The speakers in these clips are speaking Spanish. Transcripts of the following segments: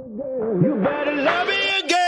You better love me again.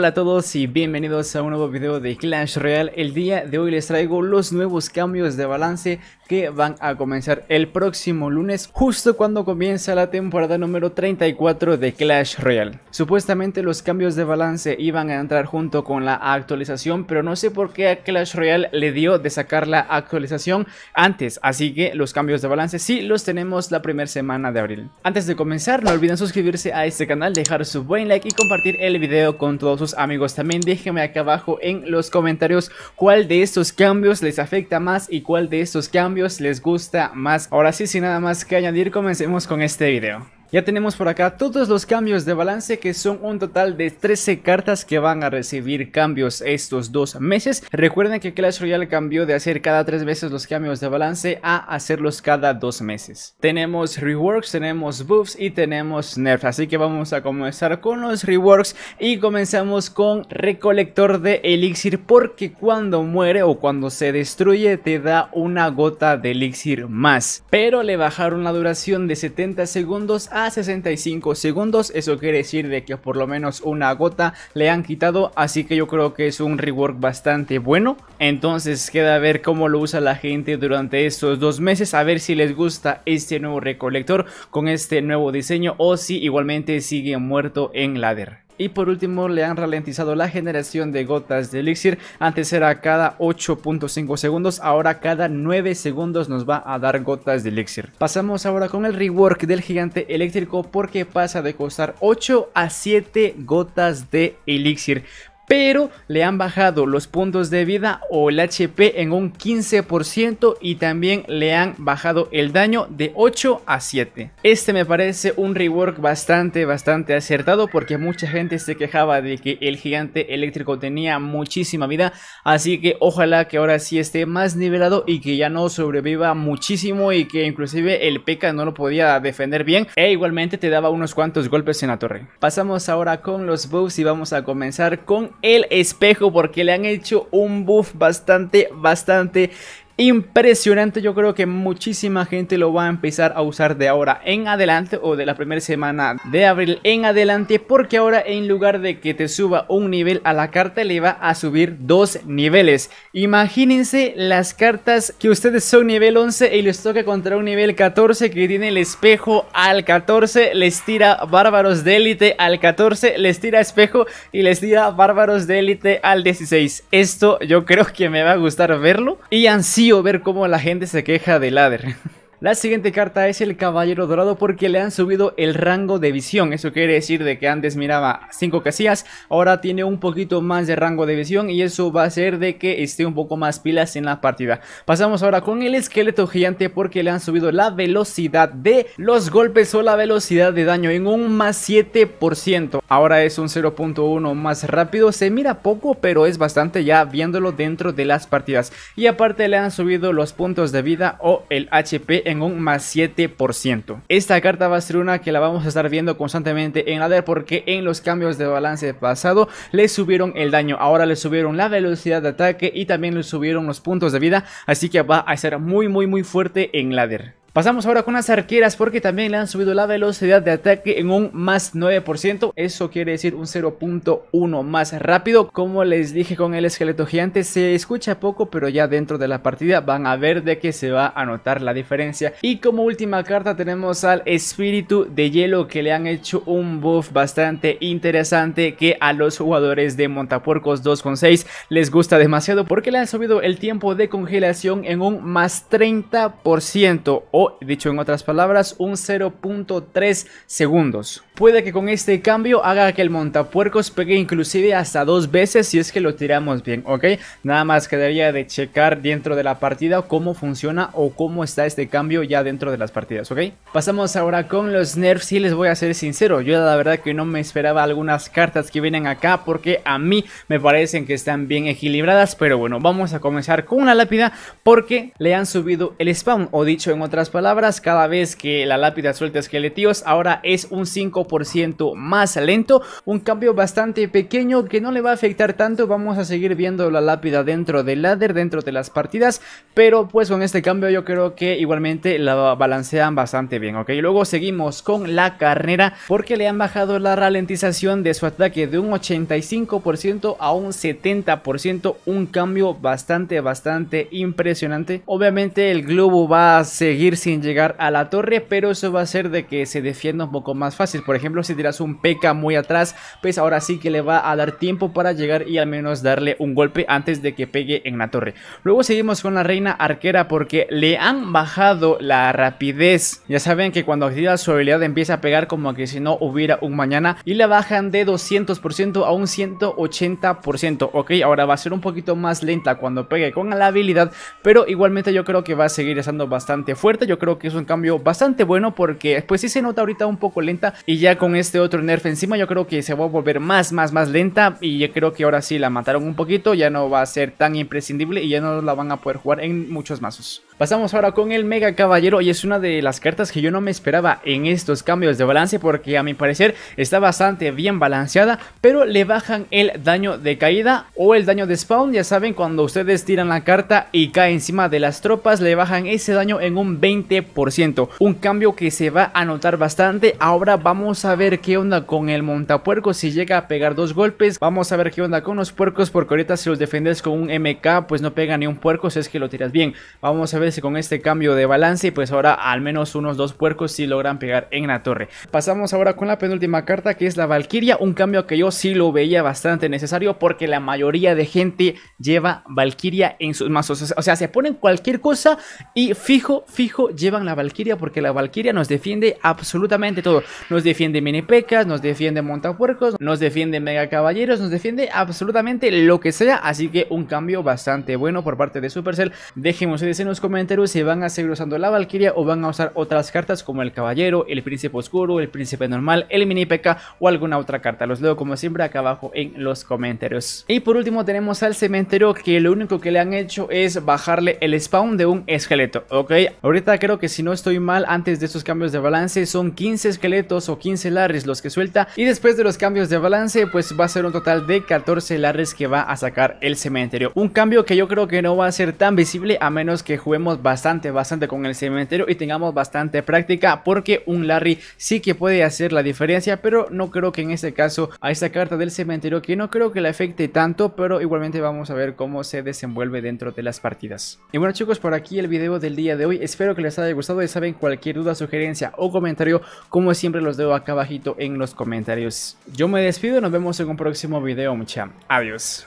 Hola a todos y bienvenidos a un nuevo video de Clash Royale. El día de hoy les traigo los nuevos cambios de balance que van a comenzar el próximo lunes, justo cuando comienza la temporada número 34 de Clash Royale. Supuestamente los cambios de balance iban a entrar junto con la actualización, pero no sé por qué a Clash Royale le dio de sacar la actualización antes, así que los cambios de balance sí los tenemos la primera semana de abril. Antes de comenzar, no olviden suscribirse a este canal, dejar su buen like y compartir el video con todos sus amigos. También déjenme acá abajo en los comentarios cuál de estos cambios les afecta más y cuál de estos cambios les gusta más. Ahora sí, sin nada más que añadir, comencemos con este video. Ya tenemos por acá todos los cambios de balance que son un total de 13 cartas que van a recibir cambios estos dos meses. Recuerden que Clash Royale cambió de hacer cada tres veces los cambios de balance a hacerlos cada dos meses. Tenemos reworks, tenemos buffs y tenemos nerfs. Así que vamos a comenzar con los reworks y comenzamos con recolector de elixir porque cuando muere o cuando se destruye te da una gota de elixir más. Pero le bajaron la duración de 70 segundos a 65 segundos. Eso quiere decir de que por lo menos una gota le han quitado. Así que yo creo que es un rework bastante bueno. Entonces queda a ver cómo lo usa la gente durante estos dos meses. A ver si les gusta este nuevo recolector con este nuevo diseño o si igualmente sigue muerto en ladder. Y por último le han ralentizado la generación de gotas de elixir. Antes era cada 8.5 segundos, ahora cada 9 segundos nos va a dar gotas de elixir. Pasamos ahora con el rework del gigante eléctrico porque pasa de costar 8 a 7 gotas de elixir pero le han bajado los puntos de vida o el HP en un 15% y también le han bajado el daño de 8 a 7. Este me parece un rework bastante, bastante acertado porque mucha gente se quejaba de que el gigante eléctrico tenía muchísima vida, así que ojalá que ahora sí esté más nivelado y que ya no sobreviva muchísimo y que inclusive el P.K. no lo podía defender bien e igualmente te daba unos cuantos golpes en la torre. Pasamos ahora con los buffs y vamos a comenzar con el espejo porque le han hecho un buff bastante, bastante impresionante. Yo creo que muchísima gente lo va a empezar a usar de ahora en adelante o de la primera semana de abril en adelante porque ahora en lugar de que te suba un nivel a la carta le va a subir dos niveles. Imagínense las cartas que ustedes son nivel 11 y les toca contra un nivel 14 que tiene el espejo al 14, les tira bárbaros de élite al 14, les tira espejo y les tira bárbaros de élite al 16. Esto yo creo que me va a gustar verlo y sido ver cómo la gente se queja de Ladder. La siguiente carta es el Caballero Dorado porque le han subido el rango de visión. Eso quiere decir de que antes miraba 5 casillas, ahora tiene un poquito más de rango de visión y eso va a hacer de que esté un poco más pilas en la partida. Pasamos ahora con el Esqueleto Gigante porque le han subido la velocidad de los golpes o la velocidad de daño en un más 7%. Ahora es un 0.1 más rápido. Se mira poco, pero es bastante ya viéndolo dentro de las partidas. Y aparte le han subido los puntos de vida o el HP en un más 7%. Esta carta va a ser una que la vamos a estar viendo constantemente en Lader. porque en los cambios de balance pasado le subieron el daño, ahora le subieron la velocidad de ataque y también le subieron los puntos de vida, así que va a ser muy muy muy fuerte en ladder. Pasamos ahora con las arqueras porque también le han subido la velocidad de ataque en un más 9%. Eso quiere decir un 0.1 más rápido. Como les dije con el esqueleto gigante, se escucha poco, pero ya dentro de la partida van a ver de qué se va a notar la diferencia. Y como última carta tenemos al espíritu de hielo que le han hecho un buff bastante interesante que a los jugadores de Montapuercos 2.6 les gusta demasiado porque le han subido el tiempo de congelación en un más 30% dicho en otras palabras un 0.3 segundos. Puede que con este cambio haga que el montapuercos pegue inclusive hasta dos veces si es que lo tiramos bien, ¿ok? Nada más quedaría de checar dentro de la partida cómo funciona o cómo está este cambio ya dentro de las partidas, ¿ok? Pasamos ahora con los nerfs y les voy a ser sincero, yo la verdad que no me esperaba algunas cartas que vienen acá porque a mí me parecen que están bien equilibradas, pero bueno, vamos a comenzar con una lápida porque le han subido el spam o dicho en otras palabras, cada vez que la lápida suelta esqueletíos, ahora es un 5% más lento. Un cambio bastante pequeño que no le va a afectar tanto. Vamos a seguir viendo la lápida dentro del ladder, dentro de las partidas. Pero pues con este cambio yo creo que igualmente la balancean bastante bien, ¿ok? Luego seguimos con la carrera, porque le han bajado la ralentización de su ataque de un 85% a un 70%. Un cambio bastante, bastante impresionante. Obviamente el globo va a seguir sin llegar a la torre, pero eso va a hacer de que se defienda un poco más fácil. Por ejemplo, si tiras un P.K. muy atrás, pues ahora sí que le va a dar tiempo para llegar y al menos darle un golpe antes de que pegue en la torre. Luego seguimos con la reina arquera porque le han bajado la rapidez. Ya saben que cuando activa su habilidad empieza a pegar como que si no hubiera un mañana y la bajan de 200% a un 180%. Ok, ahora va a ser un poquito más lenta cuando pegue con la habilidad, pero igualmente yo creo que va a seguir estando bastante fuerte. Yo creo que es un cambio bastante bueno porque pues sí se nota ahorita un poco lenta y ya con este otro nerf encima yo creo que se va a volver más, más, más lenta y yo creo que ahora sí la mataron un poquito, ya no va a ser tan imprescindible y ya no la van a poder jugar en muchos mazos. Pasamos ahora con el Mega Caballero y es una de las cartas que yo no me esperaba en estos cambios de balance porque a mi parecer está bastante bien balanceada, pero le bajan el daño de caída o el daño de spawn, ya saben, cuando ustedes tiran la carta y cae encima de las tropas, le bajan ese daño en un 20%, un cambio que se va a notar bastante, ahora vamos a ver qué onda con el montapuerco, si llega a pegar dos golpes, vamos a ver qué onda con los puercos, porque ahorita si los defendes con un MK, pues no pega ni un puerco si es que lo tiras bien, vamos a ver con este cambio de balance y pues ahora al menos unos dos puercos sí logran pegar en la torre. Pasamos ahora con la penúltima carta que es la Valkyria, un cambio que yo sí lo veía bastante necesario porque la mayoría de gente lleva Valkyria en sus mazos, o sea, se ponen cualquier cosa y fijo, fijo llevan la Valkyria porque la Valkyria nos defiende absolutamente todo, nos defiende mini pecas nos defiende montapuercos, nos defiende mega caballeros, nos defiende absolutamente lo que sea, así que un cambio bastante bueno por parte de Supercell, Dejemos ustedes en los comentarios enteros si van a seguir usando la Valkyria o van a usar otras cartas como el Caballero, el Príncipe Oscuro, el Príncipe Normal, el Mini P.K. o alguna otra carta. Los leo como siempre acá abajo en los comentarios. Y por último tenemos al cementerio que lo único que le han hecho es bajarle el spawn de un esqueleto, ¿ok? Ahorita creo que si no estoy mal, antes de estos cambios de balance son 15 esqueletos o 15 lares los que suelta y después de los cambios de balance pues va a ser un total de 14 lares que va a sacar el cementerio. Un cambio que yo creo que no va a ser tan visible a menos que juguemos bastante, bastante con el cementerio y tengamos bastante práctica porque un Larry sí que puede hacer la diferencia, pero no creo que en este caso a esta carta del cementerio que no creo que le afecte tanto, pero igualmente vamos a ver cómo se desenvuelve dentro de las partidas. Y bueno chicos, por aquí el video del día de hoy, espero que les haya gustado y saben cualquier duda, sugerencia o comentario, como siempre los dejo acá abajito en los comentarios. Yo me despido, nos vemos en un próximo video mucha. Adiós.